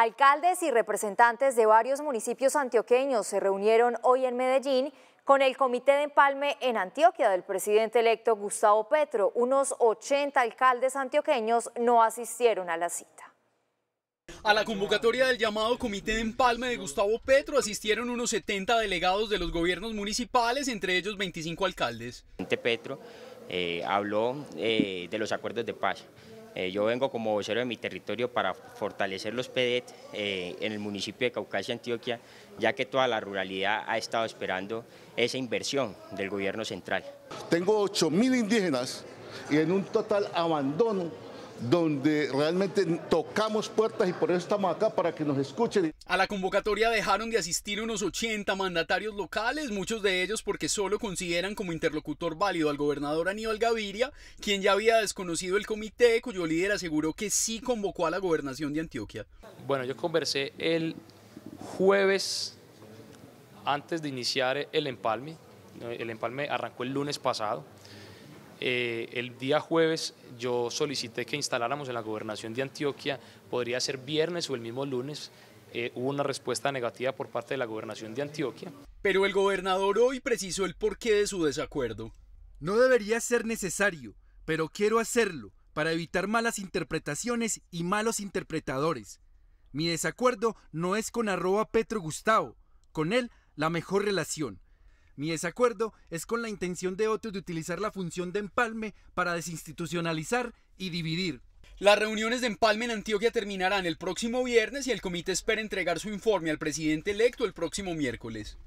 Alcaldes y representantes de varios municipios antioqueños se reunieron hoy en Medellín con el Comité de Empalme en Antioquia del presidente electo Gustavo Petro. Unos 80 alcaldes antioqueños no asistieron a la cita. A la convocatoria del llamado Comité de Empalme de Gustavo Petro asistieron unos 70 delegados de los gobiernos municipales, entre ellos 25 alcaldes. Petro eh, habló eh, de los acuerdos de paz, eh, yo vengo como vocero de mi territorio para fortalecer los PEDET eh, en el municipio de Caucasia, Antioquia, ya que toda la ruralidad ha estado esperando esa inversión del gobierno central. Tengo 8.000 indígenas y en un total abandono donde realmente tocamos puertas y por eso estamos acá para que nos escuchen. A la convocatoria dejaron de asistir unos 80 mandatarios locales, muchos de ellos porque solo consideran como interlocutor válido al gobernador Aníbal Gaviria, quien ya había desconocido el comité, cuyo líder aseguró que sí convocó a la gobernación de Antioquia. Bueno, yo conversé el jueves antes de iniciar el empalme. El empalme arrancó el lunes pasado. Eh, el día jueves yo solicité que instaláramos en la gobernación de Antioquia, podría ser viernes o el mismo lunes, eh, hubo una respuesta negativa por parte de la gobernación de Antioquia. Pero el gobernador hoy precisó el porqué de su desacuerdo. No debería ser necesario, pero quiero hacerlo para evitar malas interpretaciones y malos interpretadores. Mi desacuerdo no es con arroba Petro Gustavo, con él la mejor relación. Mi desacuerdo es con la intención de otros de utilizar la función de empalme para desinstitucionalizar y dividir. Las reuniones de empalme en Antioquia terminarán el próximo viernes y el comité espera entregar su informe al presidente electo el próximo miércoles.